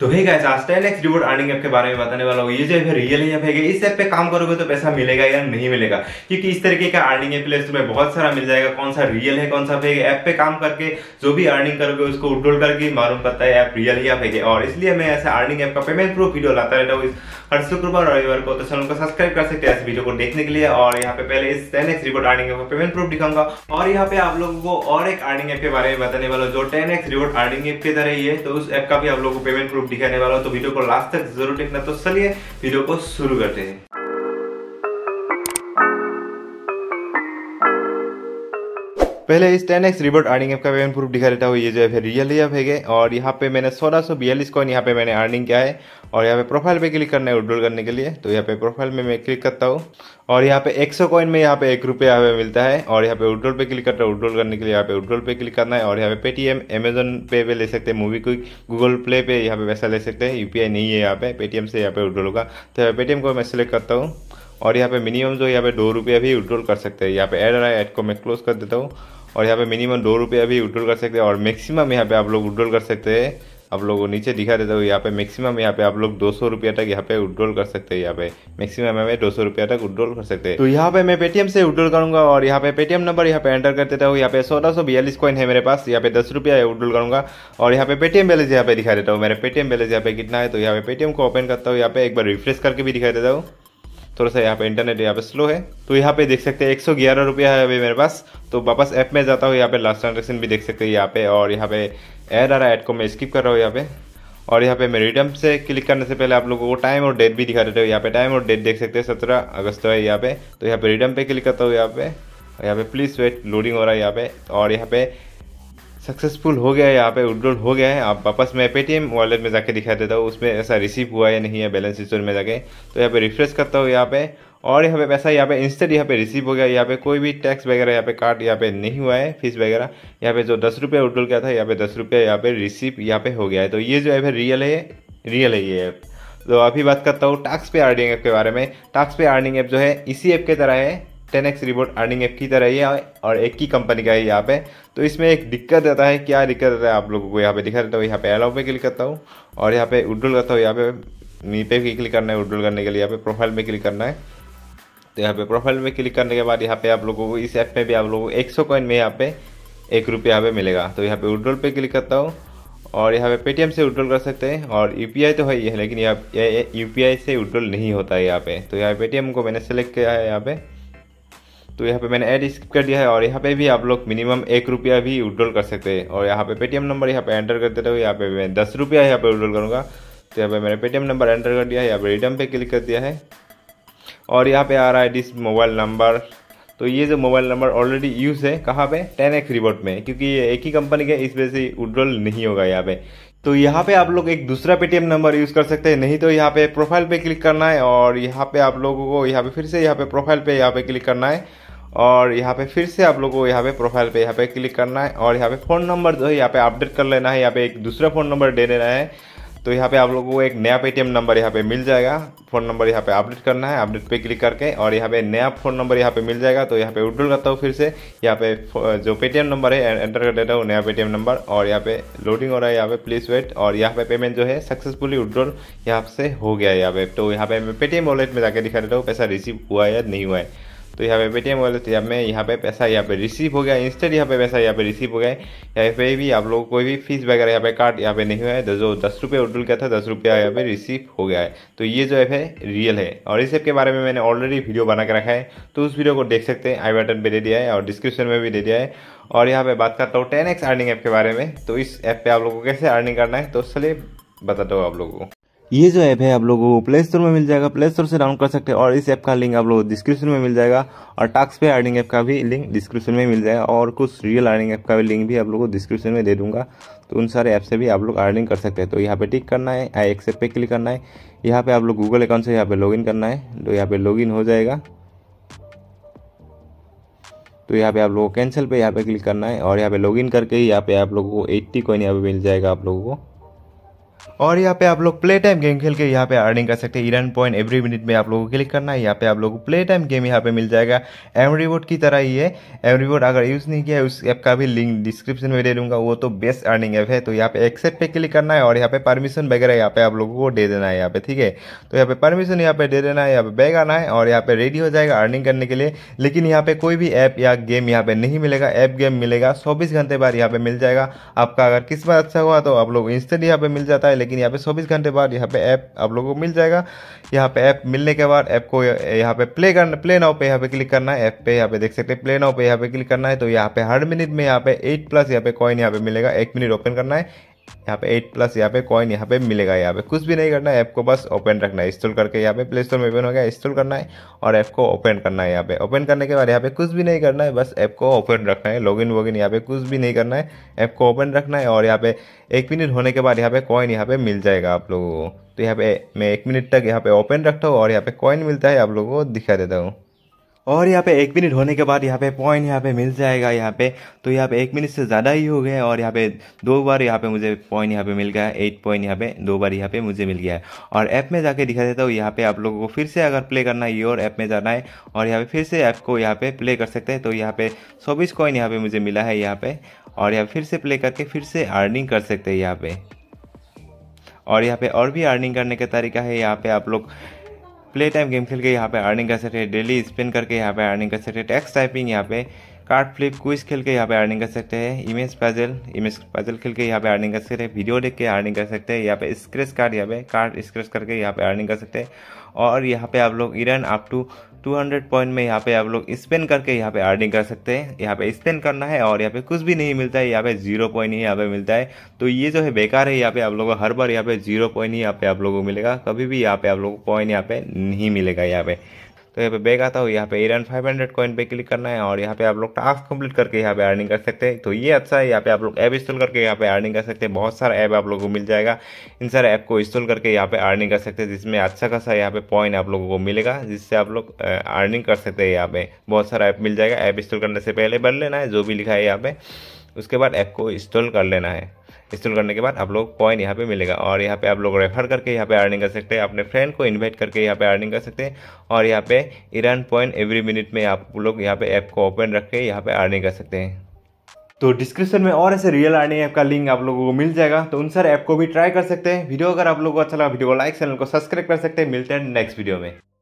तो भाई गाइस आज टेन एक्स अर्निंग ऐप के बारे में बताने वाला हूँ ये जो है रियल ऐप है इस ऐप पे काम करोगे तो पैसा मिलेगा या नहीं मिलेगा क्योंकि इस तरीके का अर्निंग एप तुम्हें बहुत सारा मिल जाएगा कौन सा रियल है कौन सा फेक है ऐप पे काम करके जो भी अर्निंग करोगे उसको उठोल करके मालूम पता है ऐप रियल या फेक है और इसलिए मैं ऐसे अर्निंग ऐप का पेमेंट प्रूफ वीडियो लाता रहता हूँ हर शुक्रवार और रविवार को तो चैनल को सब्सक्राइब कर सकते हैं इस वीडियो को देखने के लिए और यहाँ पे पहले इस टेन एक्स अर्निंग ऐप का पेमेंट प्रूफ दिखाऊंगा और यहाँ पे आप लोगों को और एक अर्निंग ऐप के बारे में बताने वाला जो ten X reward earning app के तरह ही है तो उस ऐप का भी आप लोगों को पेमेंट प्रूफ दिखाने वाला हूँ तो वीडियो को लास्ट तक जरूर देखना तो चलिए वीडियो को शुरू करते हैं पहले इस ten X reward earning app का पेमेंट प्रूफ दिखा देता हूँ ये जो है रियल ऐप है और यहाँ पे मैंने सोलह सौ बयालीस कॉइन यहाँ पे मैंने अर्निंग किया है और यहाँ पे प्रोफाइल पे क्लिक करना है उड्रोल करने के लिए तो यहाँ पे प्रोफाइल में मैं क्लिक करता हूँ और यहाँ पे एक सौ कॉइन में यहाँ पे एक रुपये यहाँ मिलता है और यहाँ पे उड्रोल पे क्लिक करता है उड्रोल करने के लिए यहाँ पे उड्रोल पे क्लिक करना है और यहाँ पे पेटीएम अमेजन पे पे ले सकते हैं मूवी क्विक गूगल प्ले पे यहाँ पे पैसा ले सकते हैं यूपीआई नहीं है यहाँ पे पेटीएम से यहाँ पे उड्रोल होगा तो यहाँ पे पेटीएम को मैं सेलेक्ट करता हूँ और यहाँ पे मिनिमम जो यहाँ पे दो रुपया भी विड्रॉल कर सकते हैं यहाँ पे ऐड आ रहा है ऐड को मैं क्लोज कर देता हूँ और यहाँ पे मिनिमम दो रुपया भी विड्रॉल कर सकते हैं और मैक्सिमम यहाँ पे आप लोग विड्रॉल कर सकते हैं आप लोगों नीचे दिखा देता हूँ यहाँ पे मैक्सिमम यहाँ पे आप लोग दो सौ रुपया तक यहाँ पे विड्रॉल कर सकते हैं यहाँ पे मैक्सिमम हमें दो सौ रुपया तक विड्रॉल कर सकते हैं तो यहाँ पे मैं पेटीएम से विड्रॉल करूंगा और यहाँ पे पेटीएम नंबर यहाँ पे एंटर कर देता हूँ यहाँ पे सोलह सौ बयालीस कॉइन है मेरे पास यहाँ पे दस रुपया विड्रॉल करूंगा और यहाँ पे पेटीएम बैलेंस यहाँ पे दिखा देता हूँ मेरे पेटीएम बैलेंस यहाँ पे कितना है तो यहाँ पे पेटीएम को ओपन करता हूँ यहाँ पे एक बार रिफ्रेश करके भी दिखा देता हूँ थोड़ा सा यहाँ पे इंटरनेट यहाँ पे स्लो है तो यहाँ पे देख सकते हैं एक सौ ग्यारह रुपया है अभी मेरे पास तो वापस ऐप में जाता हूँ यहाँ पे लास्ट ट्रांजेक्शन भी देख सकते हैं यहाँ पे और यहाँ पे ऐड आ रहा है ऐड को मैं स्किप कर रहा हूँ यहाँ पे और यहाँ पे मैं रिटर्न से क्लिक करने से पहले आप लोगों को टाइम और डेट भी दिखा देते हो यहाँ पे टाइम और डेट देख सकते हैं सत्रह अगस्त है यहाँ पे तो यहाँ पे रिटर्न पे क्लिक करता हूँ यहाँ पे यहाँ पे प्लीज़ वेट लोडिंग हो रहा है यहाँ पे और यहाँ पे सक्सेसफुल हो गया है यहाँ पे उड्रोल हो गया है आप वापस मैं पेटीएम वॉलेट में जाके दिखा देता हूँ उसमें ऐसा रिसीव हुआ या नहीं है बैलेंस स्टोर में जाके तो यहाँ पे रिफ्रेश करता हूँ यहाँ पे और यहाँ पे पैसा यहाँ पे इंस्टेंट यहाँ पे रिसीव हो गया यहाँ पे कोई भी टैक्स वगैरह यहाँ पे कार्ड यहाँ पे नहीं हुआ है फीस वगैरह यहाँ पे जो दस रुपये उड्रोल किया था यहाँ पे दस रुपये यहाँ पे रिसीव यहाँ पे हो गया है तो ये जो ऐप है रियल है रियल है ये ऐप तो अभी बात करता हूँ टास्क पे अर्निंग ऐप के बारे में टास्क पे अर्निंग ऐप जो है इसी ऐप की तरह है ten X reward earning app की तरह ही है और एक ही कंपनी का है यहाँ पे तो इसमें एक दिक्कत रहता है क्या दिक्कत रहता है आप लोगों को यहाँ पे दिखा देता हूँ यहाँ पे एलाउ पे क्लिक करता हूँ और यहाँ पे उड्रोल करता हूँ यहाँ पे मी पे क्लिक करना है उड्रोल करने के लिए यहाँ पे प्रोफाइल में क्लिक करना है तो यहाँ पे प्रोफाइल में क्लिक करने के बाद यहाँ पे आप लोगों को इस ऐप में भी आप लोगों को एक सौ कॉइन में यहाँ पे एक रुपये यहाँ पे मिलेगा तो यहाँ पे उड्रोल पे क्लिक करता हूँ और यहाँ पे पेटीएम से उड्रोल कर सकते हैं और यू तो है ही है लेकिन यहाँ यू पी से उड्रोल नहीं होता है यहाँ पे तो यहाँ पेटीएम को मैंने सेलेक्ट किया है यहाँ पे तो यहाँ पे मैंने ऐड स्किप कर दिया है और यहाँ पे भी आप लोग मिनिमम एक रुपया भी उड्रोल कर सकते हैं और यहाँ पे पेटीएम नंबर यहाँ पे एंटर कर देते हो यहाँ पे मैं दस रुपया यहाँ पे उड्रोल करूँगा तो यहाँ पे मैंने पेटीएम नंबर एंटर कर दिया है यहाँ पे रिटर्न पे क्लिक कर दिया है और यहाँ पे आ रहा है डिस मोबाइल नंबर तो ये जो मोबाइल नंबर ऑलरेडी यूज़ है कहाँ पे टेन एक्स रिबोट में क्योंकि ये एक ही कंपनी के इस वजह से उड्रोल नहीं होगा यहाँ पे तो यहाँ पे आप लोग एक दूसरा पेटीएम नंबर यूज़ कर सकते हैं नहीं तो यहाँ पे प्रोफाइल पे क्लिक करना है और यहाँ पे आप लोगों को यहाँ पे फिर से यहाँ पे प्रोफाइल पे यहाँ पे क्लिक करना है और यहाँ पे फिर से आप लोगों को यहाँ पे प्रोफाइल पे यहाँ पे क्लिक करना है और यहाँ पे फ़ोन नंबर जो है यहाँ पे अपडेट कर लेना है यहाँ पे एक दूसरा फ़ोन नंबर दे देना है तो यहाँ पे आप लोगों को एक नया पेटीएम नंबर यहाँ पे मिल जाएगा फ़ोन नंबर यहाँ पे अपडेट करना है अपडेट पे क्लिक करके और यहाँ पे नया फ़ोन नंबर यहाँ पे मिल जाएगा तो यहाँ पे उड्रोल करता हूँ फिर से यहाँ पे जो पेटीएम नंबर है एंटर कर देता हूँ नया पेटीएम नंबर और यहाँ पे लोडिंग हो रहा है यहाँ पे प्लीज़ वेट और यहाँ पे पेमेंट जो है सक्सेसफुली उड्रोल यहाँ से हो गया है यहाँ पे तो यहाँ पे पेटीएम वॉलेट में जाकर दिखा देता हूँ पैसा रिसीव हुआ है या नहीं हुआ है तो यहाँ पे पेटीएम वाले तो यहाँ यहाँ पे पैसा यहाँ पे रिसीव हो गया इंस्टेंट यहाँ पे पैसा यहाँ पे रिसीव हो गया यहाँ पे भी आप लोग कोई भी फीस वगैरह यहाँ पे कार्ड यहाँ पे नहीं हुआ है जो दस रुपये उड्डुल गया था दस रुपया यहाँ पे रिसीव हो गया है तो ये जो ऐप है रियल है और इस ऐप के बारे में मैंने ऑलरेडी वीडियो बना के रखा है तो उस वीडियो को देख सकते हैं आई बटन पर दे दिया है और डिस्क्रिप्शन में भी दे दिया है और यहाँ पे बात करता हूँ टेन एक्स अर्निंग ऐप के बारे में तो इस ऐप पर आप लोग को कैसे अर्निंग करना है तो चलिए बताता हूँ आप लोगों को ये जो ऐप है आप लोगों को प्ले स्टोर में मिल जाएगा प्ले स्टोर से डाउनलोड कर सकते हैं और इस ऐप का लिंक आप लोगों को डिस्क्रिप्शन में मिल जाएगा और टास्क पे अर्निंग ऐप का भी लिंक डिस्क्रिप्शन में मिल जाएगा और कुछ रियल अर्निंग ऐप का भी लिंक भी आप लोगों को डिस्क्रिप्शन में दे दूंगा तो उन सारे ऐप से भी आप लोग अर्निंग कर सकते हैं तो यहाँ पे टिक करना है आई एक्सेप पे क्लिक करना है यहाँ पे आप लोग गूगल अकाउंट से यहाँ पे इन करना है तो यहाँ पे इन हो जाएगा तो यहाँ पे आप लोगों को कैंसिल पे यहाँ पे क्लिक करना है और यहाँ पे इन करके यहाँ पे आप लोगों को एट्टी कॉइन यहाँ पे मिल जाएगा आप लोगों को और यहाँ पे आप लोग प्ले टाइम गेम खेल के यहाँ पे अर्निंग कर सकते हैं ईरान पॉइंट एवरी मिनट में आप लोगों को क्लिक करना है यहाँ पे आप लोगों को प्ले टाइम गेम यहाँ पे मिल जाएगा एम रिवोट की तरह ही है एम रिवोट अगर यूज़ नहीं किया है उस ऐप का भी लिंक डिस्क्रिप्शन में दे दूंगा वो तो बेस्ट अर्निंग ऐप है तो यहाँ पे एक्सेप्ट पे क्लिक करना है और यहाँ पे परमिशन वगैरह यहाँ पे आप लोगों को दे देना है यहाँ पे ठीक है तो यहाँ पे परमिशन यहाँ पे दे देना है यहाँ पे बैग आना है और यहाँ पे रेडी हो जाएगा अर्निंग करने के लिए लेकिन यहाँ पे कोई भी ऐप या गेम यहाँ पे नहीं मिलेगा ऐप गेम मिलेगा चौबीस घंटे बाद यहाँ पे मिल जाएगा आपका अगर किस्मत अच्छा हुआ तो आप लोग इंस्टेंट यहाँ पे मिल जाता है है लेकिन यहाँ पे 24 घंटे बाद यहाँ पे ऐप आप लोगों को मिल जाएगा यहाँ पे ऐप मिलने के बाद ऐप को यहाँ पे प्ले करना प्ले नाउ पे यहाँ पे क्लिक करना है ऐप पे यहाँ पे देख सकते हैं प्ले नाउ पे यहाँ पे क्लिक करना है तो यहाँ पे हर मिनट में यहाँ पे एट प्लस यहाँ पे कॉइन यहाँ पे मिलेगा एक मिनट ओपन करना है यहाँ पे 8 प्लस यहाँ पे कॉइन यहाँ पे मिलेगा यहाँ पे कुछ भी नहीं करना है ऐप को बस ओपन रखना है इंस्टॉल करके यहाँ पे प्ले स्टोर में ओपन हो गया इंस्टॉल करना है और ऐप को ओपन करना है यहाँ पे ओपन करने के बाद यहाँ पे कुछ भी नहीं करना है बस ऐप को ओपन रखना है लॉगिन वॉगिन यहाँ पे कुछ भी नहीं करना है ऐप को ओपन रखना है और यहाँ पे एक मिनट होने के बाद यहाँ पे कॉइन यहाँ पे मिल जाएगा आप लोगों को तो यहाँ पे मैं एक मिनट तक यहाँ पे ओपन रखता हूँ और यहाँ पे कॉइन मिलता है आप लोगों को दिखा देता हूँ और यहाँ पे एक मिनट होने के बाद यहाँ पे पॉइंट यहाँ पे मिल जाएगा यहाँ पे तो यहाँ पे एक मिनट से ज़्यादा ही हो गया और यहाँ पे दो बार यहाँ पे मुझे पॉइंट यहाँ पे मिल गया एट पॉइंट यहाँ पे दो बार यहाँ पे मुझे मिल गया है और ऐप में जाके दिखा देता हूँ यहाँ पे आप लोगों को फिर से अगर प्ले करना है योर ऐप में जाना है और यहाँ पे फिर से ऐप को यहाँ पे प्ले कर सकते हैं तो यहाँ पे चौबीस कॉइन यहाँ पे मुझे मिला है यहाँ पे और यहाँ फिर से प्ले करके फिर से अर्निंग कर सकते हैं यहाँ पे और यहाँ पे और भी अर्निंग करने का तरीका है यहाँ पे आप लोग प्ले टाइम गेम खेल के यहाँ पे अर्निंग कर सकते हैं डेली स्पिन करके यहाँ पे अर्निंग कर सकते हैं टैक्स टाइपिंग यहाँ पे कार्ड फ्लिप क्विज खेल के यहाँ पे अर्निंग कर सकते हैं इमेज पैजल इमेज पैजल खेल के यहाँ पे अर्निंग कर सकते हैं वीडियो देख के अर्निंग कर सकते हैं यहाँ पे स्क्रेच कार्ड यहाँ पे कार्ड स्क्रेच करके यहाँ पे अर्निंग कर सकते हैं और यहाँ पे आप लोग इरन अप टू 200 पॉइंट में यहाँ पे आप लोग स्पेन करके यहाँ पे अर्निंग कर सकते हैं यहाँ पे स्पेन करना है और यहाँ पे कुछ भी नहीं मिलता है यहाँ पे जीरो पॉइंट ही यहाँ पे मिलता है तो ये जो है बेकार है यहाँ पे आप लोगों को हर बार यहाँ पे जीरो पॉइंट ही यहाँ पे आप लोगों को मिलेगा कभी भी यहाँ पे आप लोगों को पॉइंट यहाँ पे नहीं मिलेगा यहाँ पे तो यहाँ पे बैग आता हो यहाँ पे एरन फाइव हंड्रेड कॉइन पे क्लिक करना है और यहाँ पे आप लोग टास्क कंप्लीट करके यहाँ पे अर्निंग कर सकते हैं तो ये अच्छा है यहाँ पे आप लोग ऐप इंस्टॉल करके यहाँ पे अर्निंग कर सकते हैं बहुत सारा ऐप आप लोगों को मिल जाएगा इन सारे ऐप को इंस्टॉल करके यहाँ पे अर्निंग कर सकते हैं जिसमें अच्छा खासा यहाँ पे पॉइंट आप लोगों को मिलेगा जिससे आप लोग अर्निंग कर सकते हैं यहाँ पे बहुत सारा ऐप मिल जाएगा ऐप इंस्टॉल करने से पहले बन लेना है जो भी लिखा है यहाँ पे उसके बाद ऐप को इंस्टॉल कर लेना है इंस्टॉल करने के बाद आप लोग कॉइन यहाँ पे मिलेगा और यहाँ पे आप लोग रेफर करके यहाँ पे अर्निंग कर सकते हैं अपने फ्रेंड को इन्वाइट करके यहाँ पे अर्निंग कर सकते हैं और यहाँ पे इरान पॉइंट एवरी मिनट में आप लोग यहाँ पे ऐप को ओपन रख के यहाँ पे अर्निंग कर सकते हैं तो डिस्क्रिप्शन में और ऐसे रियल अर्निंग ऐप का लिंक आप लोगों को मिल जाएगा तो उन सारे ऐप को भी ट्राई कर सकते हैं वीडियो अगर आप लोगों को अच्छा लगा वीडियो को लाइक चैनल को सब्सक्राइब कर सकते हैं मिलते हैं नेक्स्ट वीडियो में